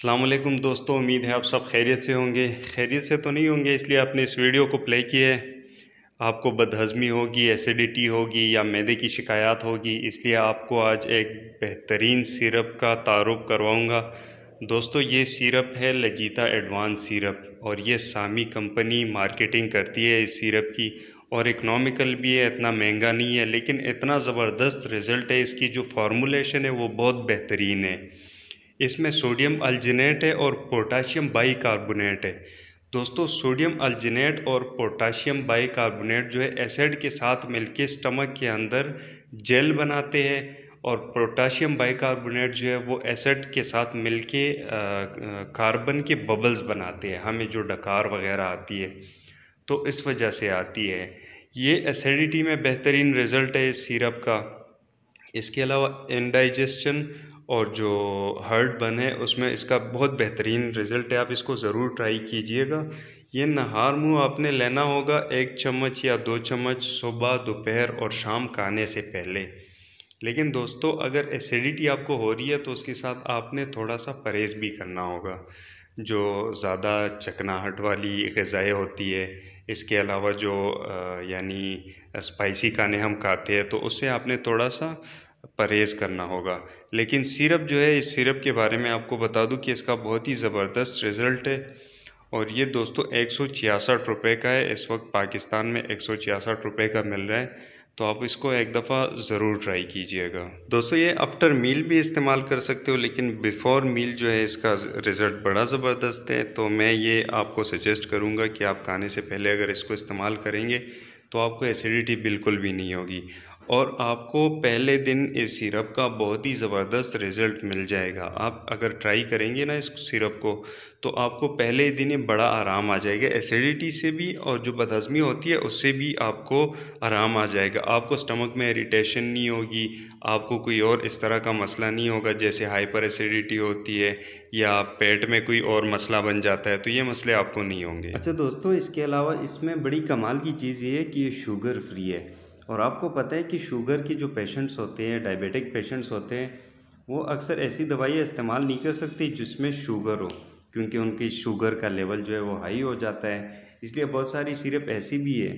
अल्लाम दोस्तों उम्मीद है आप सब खैरियत से होंगे खैरियत से तो नहीं होंगे इसलिए आपने इस वीडियो को प्ले किया है आपको बदहज़मी होगी एसिडिटी होगी या मैदे की शिकायत होगी इसलिए आपको आज एक बेहतरीन सिरप का तारुफ करवाऊँगा दोस्तों ये सिरप है लजीता एडवांस सिरप और ये सामी कंपनी मार्केटिंग करती है इस सिरप की और इकनॉमिकल भी है इतना महंगा नहीं है लेकिन इतना ज़बरदस्त रिज़ल्ट है इसकी जो फार्मूलेशन है वो बहुत बेहतरीन है इसमें सोडियम अल्जिनेट है और पोटाशियम बाइकार्बोनेट है दोस्तों सोडियम अल्जिनेट और पोटाशियम बाइकार्बोनेट जो है एसिड के साथ मिलके स्टमक के अंदर जेल बनाते हैं और पोटाशियम बाइकार्बोनेट जो है वो एसिड के साथ मिलके कार्बन के बबल्स बनाते हैं हमें जो डकार वगैरह आती है तो इस वजह से आती है ये एसिडिटी में बेहतरीन रिज़ल्ट है इस सीरप का इसके अलावा इनडाइजेशन और जो हर्ड बन है उसमें इसका बहुत बेहतरीन रिज़ल्ट है आप इसको ज़रूर ट्राई कीजिएगा ये नहार मुँह आपने लेना होगा एक चम्मच या दो चम्मच सुबह दोपहर और शाम खाने से पहले लेकिन दोस्तों अगर एसिडिटी आपको हो रही है तो उसके साथ आपने थोड़ा सा परहेज़ भी करना होगा जो ज़्यादा चकनाहट वाली गज़ाएँ होती है इसके अलावा जो यानी स्पाइसी खाने हम खाते हैं तो उससे आपने थोड़ा सा परहेज़ करना होगा लेकिन सिरप जो है इस सिरप के बारे में आपको बता दूं कि इसका बहुत ही ज़बरदस्त रिज़ल्ट है और ये दोस्तों एक सौ छियासठ रुपये का है इस वक्त पाकिस्तान में एक सौ छियासठ रुपये का मिल रहा है तो आप इसको एक दफ़ा ज़रूर ट्राई कीजिएगा दोस्तों ये आफ्टर मील भी इस्तेमाल कर सकते हो लेकिन बिफ़ोर मील जो है इसका रिज़ल्ट बड़ा ज़बरदस्त है तो मैं ये आपको सजेस्ट करूँगा कि आप खाने से पहले अगर इसको इस्तेमाल करेंगे तो आपको एसिडिटी बिल्कुल भी नहीं होगी और आपको पहले दिन इस सिरप का बहुत ही ज़बरदस्त रिज़ल्ट मिल जाएगा आप अगर ट्राई करेंगे ना इस सिरप को तो आपको पहले दिन ही बड़ा आराम आ जाएगा एसिडिटी से भी और जो बदहजमी होती है उससे भी आपको आराम आ जाएगा आपको स्टमक में इरीटेशन नहीं होगी आपको कोई और इस तरह का मसला नहीं होगा जैसे हाइपर एसिडिटी होती है या पेट में कोई और मसला बन जाता है तो ये मसले आपको नहीं होंगे अच्छा दोस्तों इसके अलावा इसमें बड़ी कमाल की चीज़ ये है कि ये शुगर फ्री है और आपको पता है कि शुगर की जो पेशेंट्स होते हैं डायबिटिक पेशेंट्स होते हैं वो अक्सर ऐसी दवाइयाँ इस्तेमाल नहीं कर सकती जिसमें शुगर हो क्योंकि उनकी शुगर का लेवल जो है वो हाई हो जाता है इसलिए बहुत सारी सिरप ऐसी भी है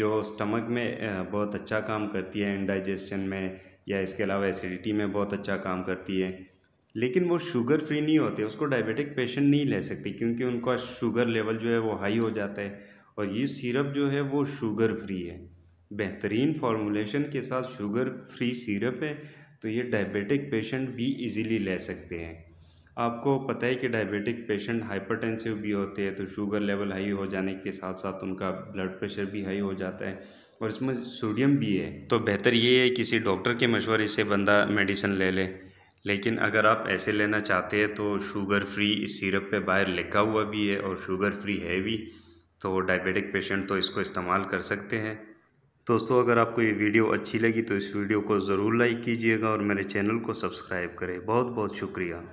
जो अच्छा स्टमक में बहुत अच्छा काम करती है डाइजेशन में या इसके अलावा एसिडिटी में बहुत अच्छा काम करती है लेकिन वो शुगर फ्री नहीं होते उसको डायबिटिक पेशेंट नहीं ले सकते क्योंकि उनका शुगर लेवल जो है वो हाई हो जाता है और ये सिरप जो है वो शुगर फ्री है बेहतरीन फार्मूलेशन के साथ शुगर फ्री सिरप है तो ये डायबिटिक पेशेंट भी इजीली ले सकते हैं आपको पता है कि डायबिटिक पेशेंट हाइपरटेंसिव भी होते हैं तो शुगर लेवल हाई हो जाने के साथ साथ उनका ब्लड प्रेशर भी हाई हो जाता है और इसमें सोडियम भी है तो बेहतर ये है किसी डॉक्टर के मशवरे से बंदा मेडिसिन ले ले लेकिन अगर आप ऐसे लेना चाहते हैं तो शुगर फ्री इस सिरप पे बाहर लिखा हुआ भी है और शुगर फ्री है भी तो डायबिटिक पेशेंट तो इसको इस्तेमाल कर सकते हैं दोस्तों अगर आपको ये वीडियो अच्छी लगी तो इस वीडियो को ज़रूर लाइक कीजिएगा और मेरे चैनल को सब्सक्राइब करें बहुत बहुत शुक्रिया